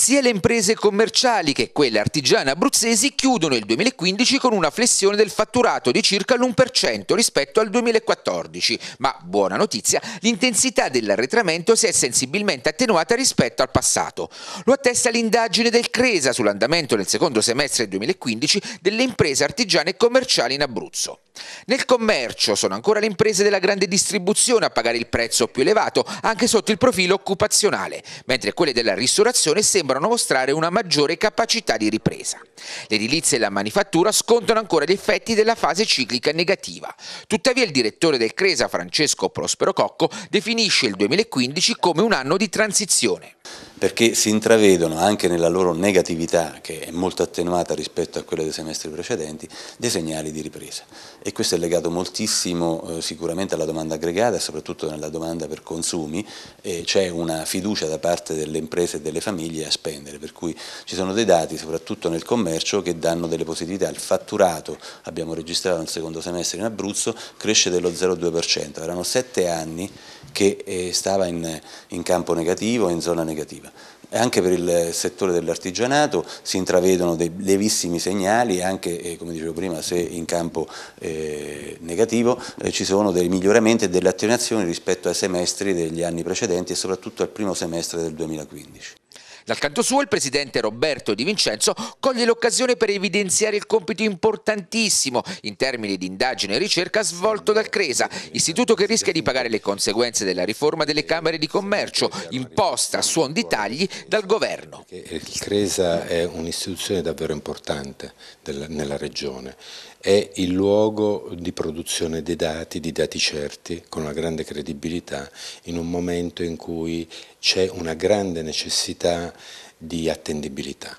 Sia le imprese commerciali che quelle artigiane abruzzesi chiudono il 2015 con una flessione del fatturato di circa l'1% rispetto al 2014, ma buona notizia, l'intensità dell'arretramento si è sensibilmente attenuata rispetto al passato. Lo attesta l'indagine del Cresa sull'andamento nel secondo semestre 2015 delle imprese artigiane e commerciali in Abruzzo. Nel commercio sono ancora le imprese della grande distribuzione a pagare il prezzo più elevato, anche sotto il profilo occupazionale, mentre quelle della ristorazione sembrano mostrare una maggiore capacità di ripresa. L'edilizia e la manifattura scontano ancora gli effetti della fase ciclica negativa. Tuttavia il direttore del Cresa, Francesco Prospero Cocco, definisce il 2015 come un anno di transizione perché si intravedono anche nella loro negatività, che è molto attenuata rispetto a quella dei semestri precedenti, dei segnali di ripresa. E questo è legato moltissimo eh, sicuramente alla domanda aggregata e soprattutto nella domanda per consumi, eh, c'è una fiducia da parte delle imprese e delle famiglie a spendere, per cui ci sono dei dati, soprattutto nel commercio, che danno delle positività. Il fatturato, abbiamo registrato nel secondo semestre in Abruzzo, cresce dello 0,2%, erano sette anni che eh, stava in, in campo negativo, in zona negativa anche per il settore dell'artigianato si intravedono dei levissimi segnali, anche eh, come dicevo prima se in campo eh, negativo eh, ci sono dei miglioramenti e delle attenuazioni rispetto ai semestri degli anni precedenti e soprattutto al primo semestre del 2015. Dal canto suo il presidente Roberto Di Vincenzo coglie l'occasione per evidenziare il compito importantissimo in termini di indagine e ricerca svolto dal Cresa, istituto che rischia di pagare le conseguenze della riforma delle Camere di Commercio, imposta a suon di tagli dal governo. Il Cresa è un'istituzione davvero importante nella regione è il luogo di produzione dei dati, di dati certi, con una grande credibilità, in un momento in cui c'è una grande necessità di attendibilità.